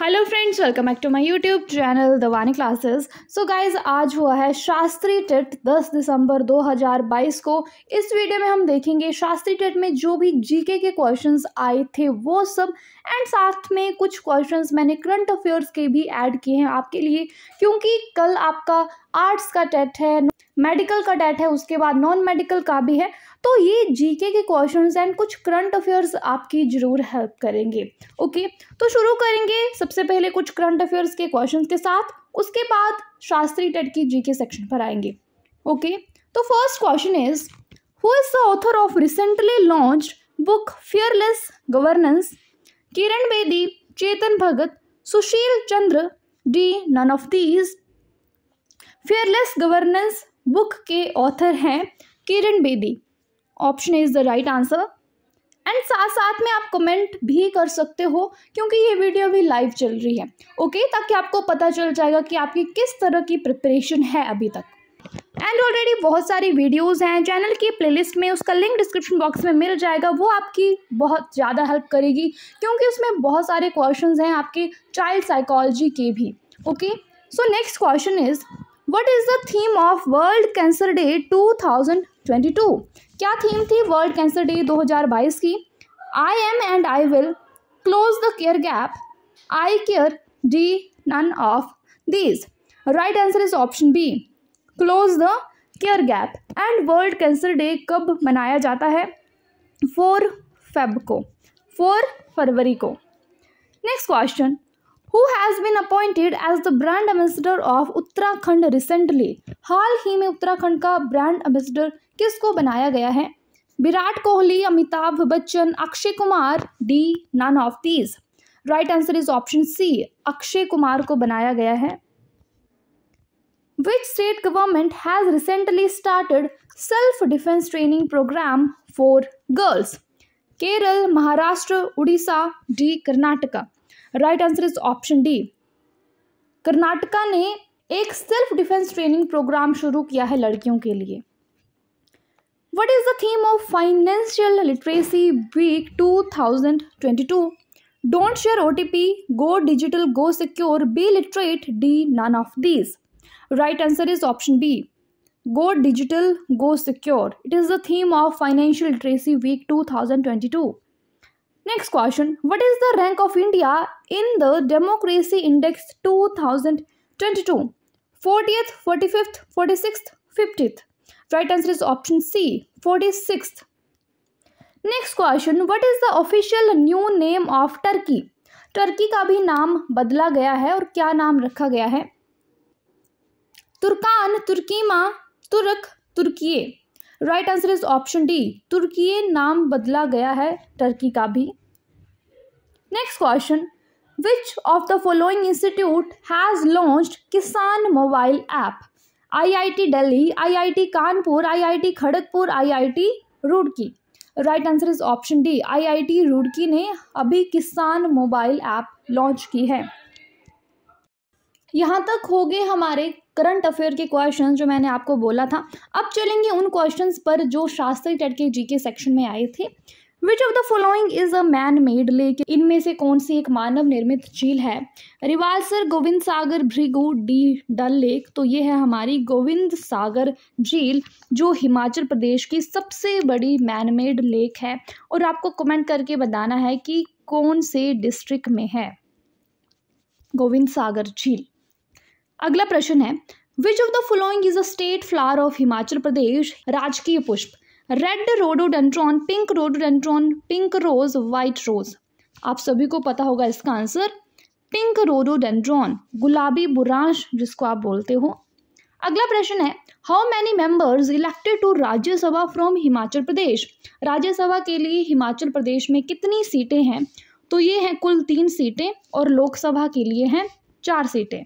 Hello friends welcome back to my YouTube channel Vani classes so guys आज हुआ है Shastri TET 10 दिसंबर 2022 को इस वीडियो में हम देखेंगे शास्त्री टेट में जो भी जीके के क्वेश्चंस आए थे वो सब एंड साथ में कुछ क्वेश्चंस मैंने करंट अफेयर्स के भी ऐड किए हैं आपके लिए क्योंकि कल आपका आर्ट्स का टेट है मेडिकल का डेट है उसके बाद नॉन मेडिकल का भी है तो ये जीके के क्वेश्चंस एंड कुछ करंट अफेयर्स आपकी ज़रूर हेल्प करेंगे ओके तो शुरू करेंगे सबसे पहले कुछ करंट अफेयर्स के क्वेश्चंस के साथ उसके बाद शास्त्री टेट की जीके सेक्शन पर आएंगे ओके तो first question is who is the author of recently launch book fearless governance Kiran Bedi Chetan Bhagat Sushil Chandra D none of these fearless governance book के ऑथर हैं Kiran Bedi option is the right answer and साथ साथ में आप कमेंट भी कर सकते हो क्योंकि ये वीडियो भी लाइव चल रही है ओके okay? ताकि आपको पता चल जाएगा कि आपकी किस तरह की प्रिपरेशन है अभी तक एंड ऑलरेडी बहुत सारी वीडियोज़ हैं चैनल की प्लेलिस्ट में उसका लिंक डिस्क्रिप्शन बॉक्स में मिल जाएगा वो आपकी बहुत ज़्यादा हेल्प करेगी क्योंकि उसमें बहुत सारे क्वेश्चंस हैं आपके चाइल्ड साइकोलॉजी के भी okay so next question is what is the theme of world cancer day 2022 क्या थीम थी वर्ल्ड कैंसर डे 2022 की I am and I will close the care gap I care D none of these right answer is option B close the care gap and world cancer day कब मनाया जाता है four Feb को four फरवरी को next question who has been appointed as the brand ambassador of Uttarakhand recently. हाल ही में उत्तराखंड का ब्रांड एम्बेसडर किसको बनाया गया है Virat Kohli Amitabh Bachchan Akshay Kumar D none of these right answer is option C Akshay Kumar को बनाया गया है which state government has recently started self defense training program for girls Kerala Maharashtra Orissa D Karnataka right answer is option D Karnataka ने एक सेल्फ डिफेंस ट्रेनिंग प्रोग्राम शुरू किया है लड़कियों के लिए what is the theme of financial literacy week 2022? Don't share O T P go digital go secure be literate D none of these right answer is option B go digital go secure it is the theme of financial literacy week 2022. Next question what is the rank of India in the democracy index 2022? Twenty two 46th, 50th. Right answer is option C forty next question what is the official new name of Turkey Turkey का भी नाम बदला गया है और क्या नाम रखा गया है Turkan Turkima Turk Turkiye right answer is option D तुर्की नाम बदला गया है टर्की का भी next question which of the following institute has launched Kisan mobile app I I T Kanpur I I T Kharagpur I I T Roorkee right answer is option D I I T Roorkee ने अभी किसान मोबाइल ऐप लॉन्च की है यहाँ तक हो गए हमारे करंट अफेयर के क्वेश्चंस जो मैंने आपको बोला था अब चलेंगे उन क्वेश्चंस पर जो शास्त्री टेट के जीके सेक्शन में आए थे which of the following is a man made lake इनमें से कौन सी एक मानव निर्मित झील है रिवालसर गोविंद सागर भृगु डी डल लेक तो ये है हमारी गोविंद सागर झील जो हिमाचल प्रदेश की सबसे बड़ी मैन मेड लेक है और आपको कमेंट करके बताना है कि कौन से डिस्ट्रिक्ट में है गोविंद सागर झील अगला प्रश्न है which of the following is a state flower of Himachal Pradesh राजकीय पुष्प red rhododendron pink rhododendron pink rose white rose आप सभी को पता होगा इसका आंसर पिंक रोडोडेंड्रॉन गुलाबी बुराश जिसको आप बोलते हो अगला प्रश्न है how many members elected to Rajya Sabha from Himachal Pradesh Rajya Sabha के लिए हिमाचल प्रदेश में कितनी सीटें हैं तो ये हैं कुल तीन सीटें और लोकसभा के लिए हैं चार सीटें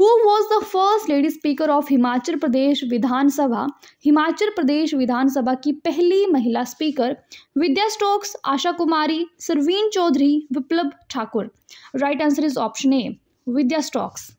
who was the first lady speaker of Himachal Pradesh Vidhan Sabha Himachal Pradesh Vidhan Sabha की पहली महिला speaker Vidya Stokes Asha Kumari Sarveen Chaudhary Viplav Thakur right answer is option A Vidya Stokes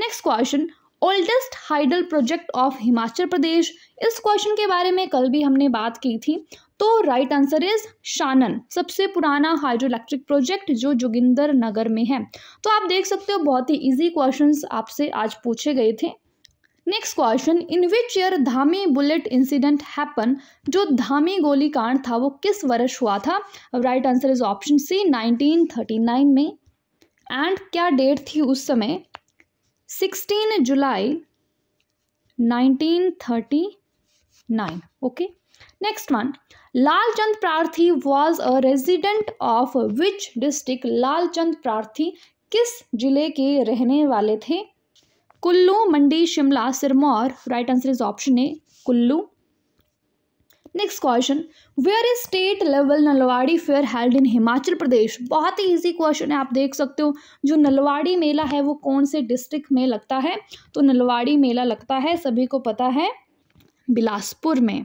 next question oldest hydel project of Himachal Pradesh इस क्वेश्चन के बारे में कल भी हमने बात की थी तो राइट आंसर इज शानन सबसे पुराना हाइड्रो इलेक्ट्रिक प्रोजेक्ट जो जोगिंदर नगर में है तो आप देख सकते हो बहुत ही इजी क्वेश्चंस आपसे आज पूछे गए थे next question in which year Dhami bullet incident happen जो धामी गोली कांड था वो किस वर्ष हुआ था right answer is option C 1939 में एंड क्या डेट थी उस समय 16 जुलाई 1939 okay okay? Next one Lalchand Prarthi was a resident of which district Lalchand Prarthi किस जिले के रहने वाले थे Kullu Mandi Shimla Sirmaur right answer is option A Kullu next question where is state level Nalwari fair held in Himachal Pradesh बहुत ही ईजी क्वेश्चन है आप देख सकते हो जो नलवाड़ी मेला है वो कौन से डिस्ट्रिक्ट में लगता है तो नलवाड़ी मेला लगता है सभी को पता है बिलासपुर में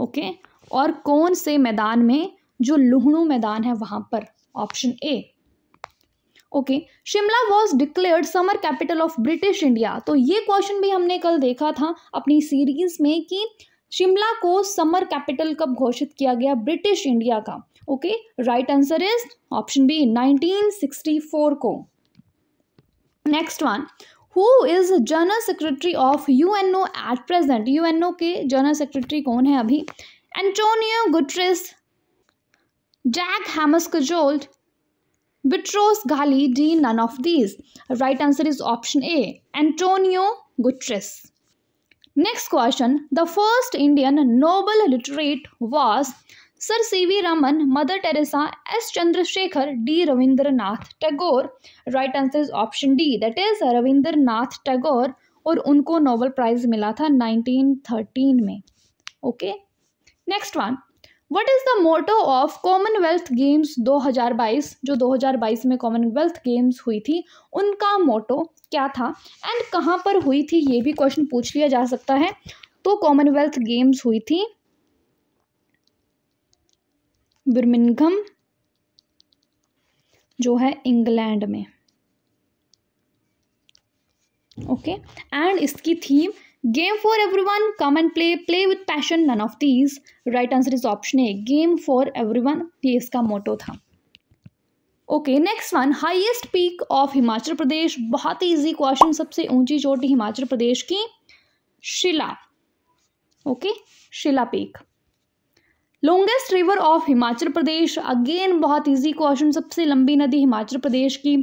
ओके और कौन से मैदान में जो लुहणु मैदान है वहां पर option A okay Shimla was declared summer capital of British India तो ये क्वेश्चन भी हमने कल देखा था अपनी सीरीज में कि शिमला को समर कैपिटल कब घोषित किया गया ब्रिटिश इंडिया का okay right answer is option B 1964 को next one who is general secretary of U N O at present U N O के जनरल सेक्रेटरी कौन है अभी Antonio गुटरिस Jack Hammarskjold Boutros Ghali D none of these right answer is option A Antonio Guterres next question the first Indian Nobel literate was sir C V Raman mother Teresa S Chandrasekhar D Rabindranath Tagore right answer is option D that is Rabindranath Tagore और उनको Nobel prize मिला था 1913 में okay next one what is the motto of Commonwealth Games 2022 जो 2022 में Commonwealth games हुई थी उनका मोटो क्या था एंड कहाँ पर हुई थी ये भी क्वेश्चन पूछ लिया जा सकता है तो कॉमनवेल्थ गेम्स हुई थी बर्मिंगम जो है इंग्लैंड में ओके एंड इसकी theme game for every one come and play play with passion none of these right answer is option A game for every one ये इसका मोटो था okay next one highest peak of Himachal Pradesh बहुत ही easy question सबसे ऊंची चोटी हिमाचल प्रदेश की Shila okay okay? Shila peak longest river of Himachal Pradesh again बहुत इजी क्वेश्चन सबसे लंबी नदी हिमाचल प्रदेश की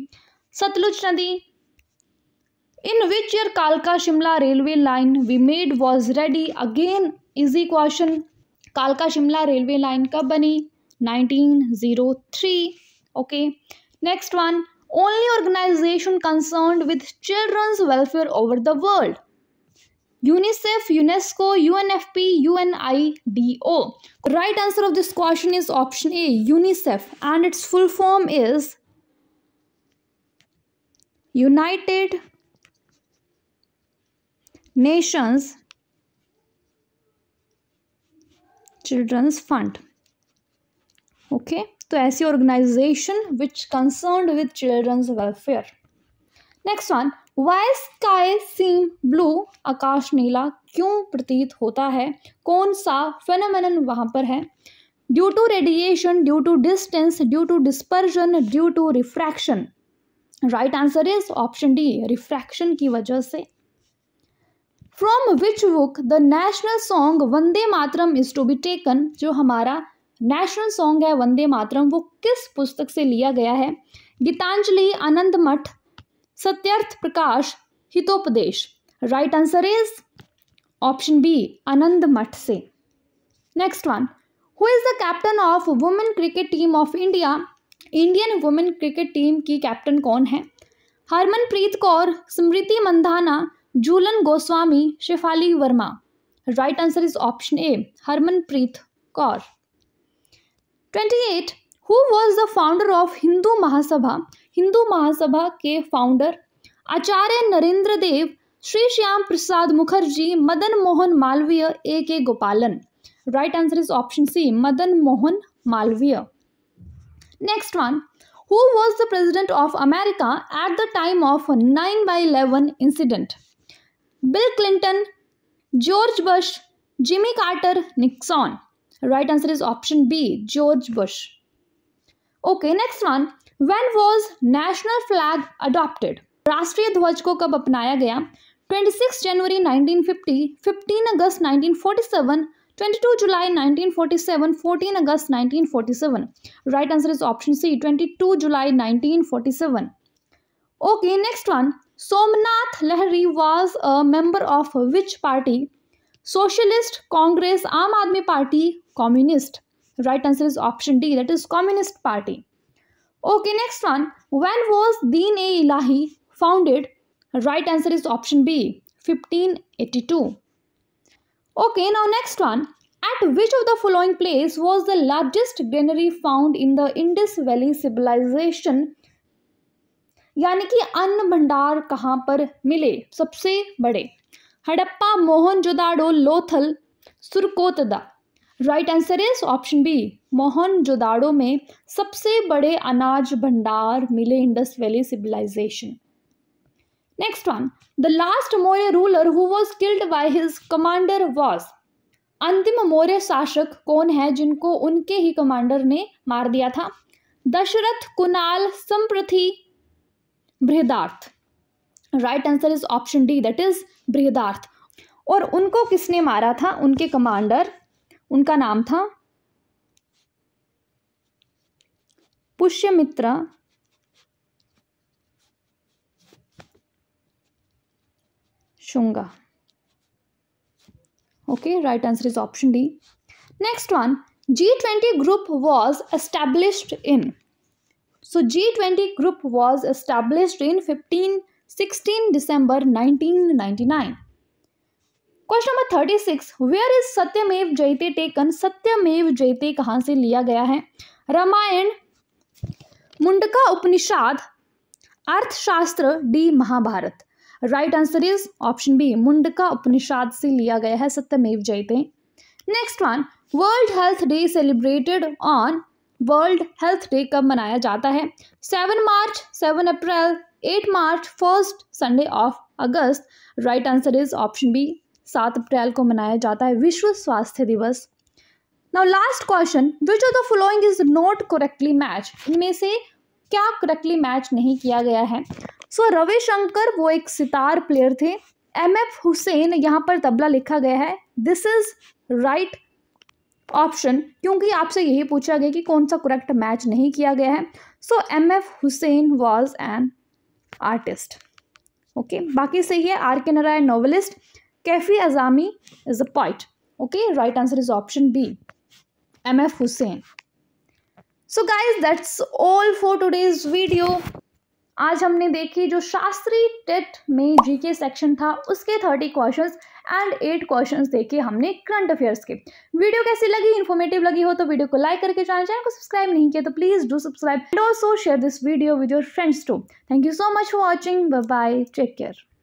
सतलुज नदी इन विच ईयर कालका Shimla railway line we made was ready again easy question कालका शिमला रेलवे लाइन कब बनी 1903 okay next one only organisation concern with children's welfare over the world UNICEF, UNESCO, UNFP, UNIDO. The right answer of this question is option A, UNICEF and its full form is United Nations Children's Fund. Okay, so your organization which concerned with children's welfare. Next one, why sky seem blue आकाश नीला क्यों प्रतीत होता है कौन सा phenomenon वहाँ पर है due to radiation due to distance due to dispersion due to refraction right answer is option D refraction की वजह से from which book the national song Vande Mataram is to be taken जो हमारा नेशनल सॉन्ग है वंदे मातरम वो किस पुस्तक से लिया गया है Gitanjali Anand Math Satyarth Prakash Hitopadesha right answer is option B Anand Math से next one who is the captain of women cricket team of India Indian women cricket team की कैप्टन कौन है Harmanpreet Kaur Smriti Mandhana Jhulan Goswami Shafali Verma right answer is option A Harmanpreet Kaur twenty eight who was the founder of Hindu Mahasabha Hindu Mahasabha के founder Acharya Narendra Dev Shri Shyama Prasad Mukherjee Madan Mohan Malaviya A K Gopalan right answer is option C Madan Mohan Malaviya next one who was the president of America at the time of nine by eleven incident Bill Clinton George Bush Jimmy Carter Nixon right answer is option B George Bush okay next one When was national flag adopted? राष्ट्रीय ध्वज को कब gaya? गया 26 जनवरी 1950, 15 अगस्त 1947, 22 जुलाई 1947, 14 अगस्त 1947. Right answer is option C, 22 July 1947. Okay, next one. Somnath Lahiri was a member of which party? Socialist, Congress, Aam Aadmi Party, Communist. Right answer is option D, that is Communist Party. Okay, next one. When was Deen e Ilahi founded? Right answer is option B, 1582. Okay, now next one. At which of the following place was the largest granary found in the Indus Valley civilization? यानी कि अन्न भंडार कहाँ पर मिले सबसे बड़े Harappa Mohenjodaro Lothal Surkotada right answer is option B Mohenjodaro में सबसे बड़े अनाज भंडार मिले Indus valley civilisation next one the last Maurya ruler who was killed by his commander was अंतिम मौर्य शासक कौन है जिनको उनके ही कमांडर ने मार दिया था Dasharatha Kunal Samprati Brihadratha right answer is option D that is Brihadratha और उनको किसने मारा था उनके कमांडर उनका नाम था Pushyamitra Shunga okay right answer is option D next one G twenty group was established in so G twenty group was established in fifteen sixteen December nineteen ninety nine question number thirty six where is Satyameva Jayate taken सत्यमेव जयते कहाँ से लिया गया है Ramayan Mundaka Upanishad Arthashastra D Mahabharata right answer is option B Mundaka Upanishad से लिया गया है Satyameva Jayate next one world health day celebrated on world health day कब मनाया जाता है seven March seven April eight March first Sunday of August right answer is option B सात April को मनाया जाता है विश्व स्वास्थ्य दिवस now last question which of the following is not correctly match इनमें से क्या करेक्टली मैच नहीं किया गया है सो so, रविशंकर वो एक सितार प्लेयर थे एम एफ हुसैन यहाँ पर तबला लिखा गया है दिस इज़ राइट ऑप्शन क्योंकि आपसे यही पूछा गया कि कौन सा करेक्ट मैच नहीं किया गया है so M F Husain was an artist okay बाकी सही है R K Narayan novelist Azmi is a poet okay right answer is option B M F Husain so guys that's all for today's video आज हमने देखी जो शास्त्री टेट में जीके सेक्शन था उसके thirty questions and eight questions देखे हमने करंट अफेयर्स के वीडियो कैसी लगी इन्फॉर्मेटिव लगी हो तो वीडियो को लाइक करके चैनल चैनल को सब्सक्राइब नहीं किया तो please do subscribe also share this video with your friends too thank you so much for watching bye take care